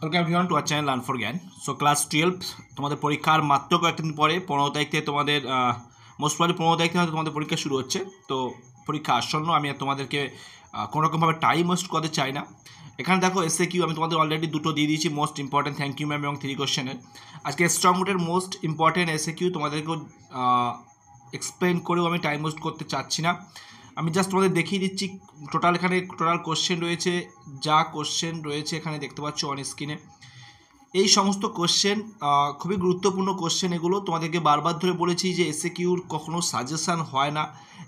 welcome ভিওয়ান to our channel learn for Gyan so class twelve তোমাদের পরীক্ষার মাত্র কয়েকদিন পরে পনেরো তারিখে তোমাদের মোস্ট পারি পনেরো তারিখে হয়তো তোমাদের পরীক্ষা শুরু হচ্ছে তো পরীক্ষা আসন্ন আমি তোমাদেরকে কোনোরকমভাবে টাইম ওয়েস্ট করতে চাই না এখানে দেখো এসে কিউ আমি তোমাদের অলরেডি দুটো দিয়ে দিয়েছি most important thank you ma'am এবং থ্রি কোশ্চেনের আজকে স্ট্রং রুটের মোস্ট ইম্পর্টেন্ট এসে কিউ তোমাদেরকেও এক্সপ্লেন করেও আমি টাইম ওয়েস্ট করতে চাচ্ছি না আমি জাস্ট তোমাদের দেখিয়ে দিচ্ছি টোটাল এখানে টোটাল কোশ্চেন রয়েছে যা কোশ্চেন রয়েছে এখানে দেখতে পাচ্ছ অন স্ক্রিনে এই সমস্ত কোশ্চেন খুবই গুরুত্বপূর্ণ কোশ্চেন এগুলো তোমাদেরকে বারবার ধরে বলেছি যে এসে কিউর কখনো সাজেশান হয় না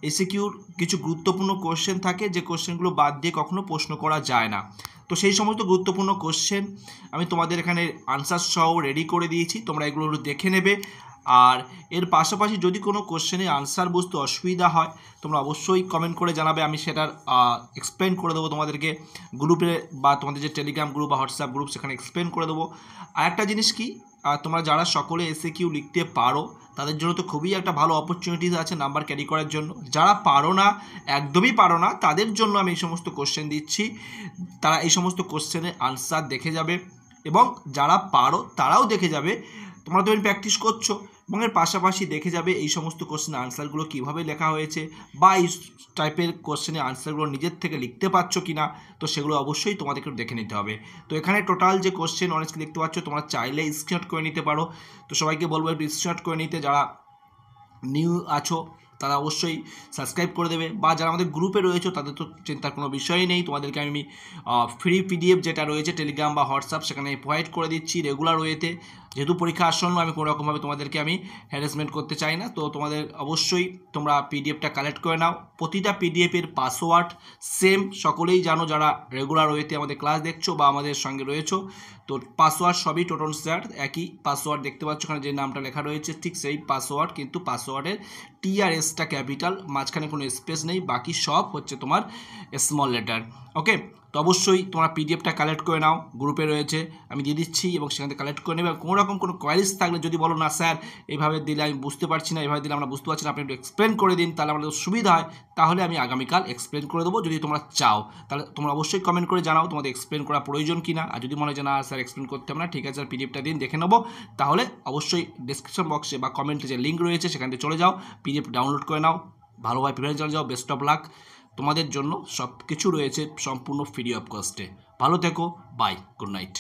এসে কিউর কিছু গুরুত্বপূর্ণ কোশ্চেন থাকে যে কোশ্চেনগুলো বাদ দিয়ে কখনো প্রশ্ন করা যায় না তো সেই সমস্ত গুরুত্বপূর্ণ কোশ্চেন আমি তোমাদের এখানে আনসার সহ রেডি করে দিয়েছি তোমরা এগুলো দেখে নেবে আর এর পাশাপাশি যদি কোনো কোশ্চেনের আনসার বুঝতে অসুবিধা হয় তোমরা অবশ্যই কমেন্ট করে জানাবে আমি সেটার এক্সপ্লেন করে দেবো তোমাদেরকে গ্রুপে বা তোমাদের যে টেলিগ্রাম গ্রুপ বা হোয়াটসঅ্যাপ গ্রুপ সেখানে এক্সপ্লেন করে দেবো আর একটা জিনিস কি তোমরা যারা সকলে এসে কিউ লিখতে পারো তাদের জন্য তো খুবই একটা ভালো অপরচুনিটিস আছে নাম্বার ক্যারি করার জন্য যারা পারো না একদমই পারো না তাদের জন্য আমি এই সমস্ত কোশ্চেন দিচ্ছি তারা এই সমস্ত কোশ্চেনের আনসার দেখে যাবে এবং যারা পারো তারাও দেখে যাবে তোমরা তো প্র্যাকটিস করছো এবং এর পাশাপাশি দেখে যাবে এই সমস্ত কোশ্চেনের আনসারগুলো কীভাবে লেখা হয়েছে বা এই টাইপের কোশ্চেনের আনসারগুলো নিজের থেকে লিখতে পারছো কি না তো সেগুলো অবশ্যই তোমাদেরকে দেখে নিতে হবে তো এখানে টোটাল যে কোশ্চেন অনেকে দেখতে পাচ্ছ তোমরা চাইলে স্ক্রিনশট করে নিতে পারো তো সবাইকে বলবো একটু স্ক্রিনশট করে নিতে যারা নিউ আছো তারা অবশ্যই সাবস্ক্রাইব করে দেবে বা যারা আমাদের গ্রুপে রয়েছে তাদের তো চিন্তার কোনো বিষয়ই নেই তোমাদেরকে আমি ফ্রি পিডিএফ যেটা রয়েছে টেলিগ্রাম বা হোয়াটসঅ্যাপ সেখানে প্রোভাইড করে দিচ্ছি রেগুলার ওয়েতে যেহেতু পরীক্ষা আসন্ন আমি কোনো রকমভাবে তোমাদেরকে আমি হ্যারাসমেন্ট করতে চাই না তো তোমাদের অবশ্যই তোমরা পিডিএফটা কালেক্ট করে নাও প্রতিটা পিডিএফের পাসওয়ার্ড সেম সকলেই জানো যারা রেগুলার ওয়েতে আমাদের ক্লাস দেখছো বা আমাদের সঙ্গে রয়েছো তো পাসওয়ার্ড সবই টোটাল স্যার একই পাসওয়ার্ড দেখতে পাচ্ছ ওখানে যে নামটা লেখা রয়েছে ঠিক সেই পাসওয়ার্ড কিন্তু পাসওয়ার্ডের টিআরএস এসটা ক্যাপিটাল মাঝখানে কোনো স্পেস নেই বাকি সব হচ্ছে তোমার স্মল লেটার ওকে তো অবশ্যই তোমরা পিডিএফটা কালেক্ট করে নাও গ্রুপে রয়েছে আমি দিয়ে দিচ্ছি এবং সেখান থেকে কালেক্ট করে নেবে কোনো রকম কোনো কোয়ারিজ থাকলে যদি বলো না স্যার এইভাবে দিলে আমি বুঝতে পারছি না এভাবে দিলে আমরা বুঝতে পারছি না আপনি একটু এক্সপ্লেন করে দিন তাহলে আমাদের সুবিধা হয় তাহলে আমি আগামীকাল এক্সপ্লেন করে দেবো যদি তোমরা চাও তাহলে তোমরা অবশ্যই কমেন্ট করে জানাও তোমাদের এক্সপ্লেন করা প্রয়োজন কি না আর যদি মনে হয় না স্যার এক্সপ্লেন করতে হবে না ঠিক আছে স্যার পিডিএফটা দিন দেখে নেবো তাহলে অবশ্যই ডিসক্রিপশন বক্সে বা কমেন্টে যে লিঙ্ক রয়েছে সেখান থেকে চলে যাও পিডিএফ ডাউনলোড করে নাও ভালোভাবে প্রিপারেশন যাও বেস্ট অফ লাক তোমাদের জন্য সব কিছু রয়েছে সম্পূর্ণ ফ্রি অফ কস্টে ভালো থেকো বাই গুড নাইট